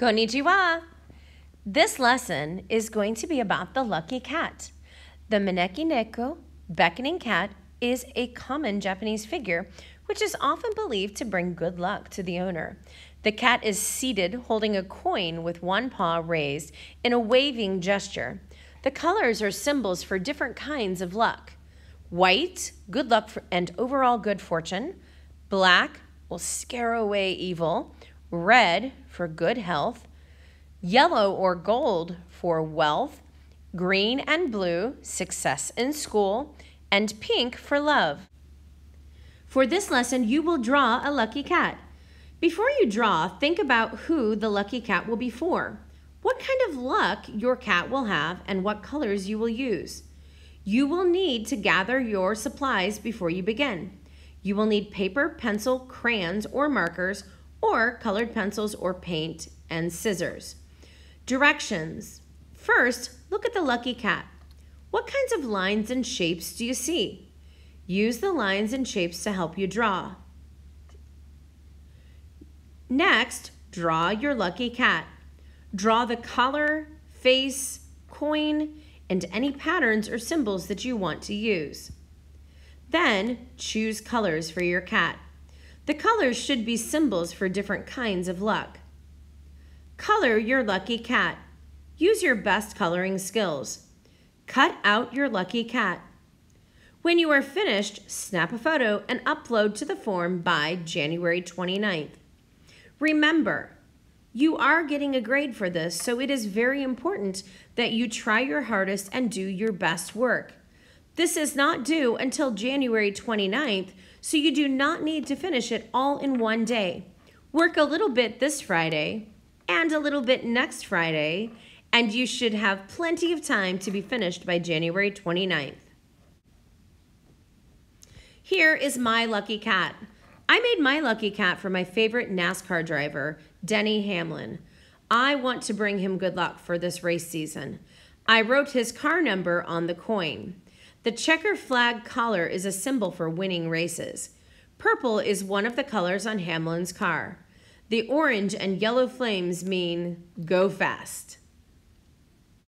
Konnichiwa! This lesson is going to be about the lucky cat. The Maneki Neko, beckoning cat, is a common Japanese figure which is often believed to bring good luck to the owner. The cat is seated holding a coin with one paw raised in a waving gesture. The colors are symbols for different kinds of luck. White, good luck and overall good fortune. Black will scare away evil red for good health, yellow or gold for wealth, green and blue, success in school, and pink for love. For this lesson, you will draw a lucky cat. Before you draw, think about who the lucky cat will be for, what kind of luck your cat will have, and what colors you will use. You will need to gather your supplies before you begin. You will need paper, pencil, crayons, or markers, or colored pencils or paint and scissors. Directions. First, look at the lucky cat. What kinds of lines and shapes do you see? Use the lines and shapes to help you draw. Next, draw your lucky cat. Draw the collar, face, coin, and any patterns or symbols that you want to use. Then choose colors for your cat. The colors should be symbols for different kinds of luck. Color your lucky cat. Use your best coloring skills. Cut out your lucky cat. When you are finished, snap a photo and upload to the form by January 29th. Remember, you are getting a grade for this, so it is very important that you try your hardest and do your best work. This is not due until January 29th, so you do not need to finish it all in one day. Work a little bit this Friday and a little bit next Friday, and you should have plenty of time to be finished by January 29th. Here is my lucky cat. I made my lucky cat for my favorite NASCAR driver, Denny Hamlin. I want to bring him good luck for this race season. I wrote his car number on the coin. The checker flag collar is a symbol for winning races. Purple is one of the colors on Hamlin's car. The orange and yellow flames mean go fast.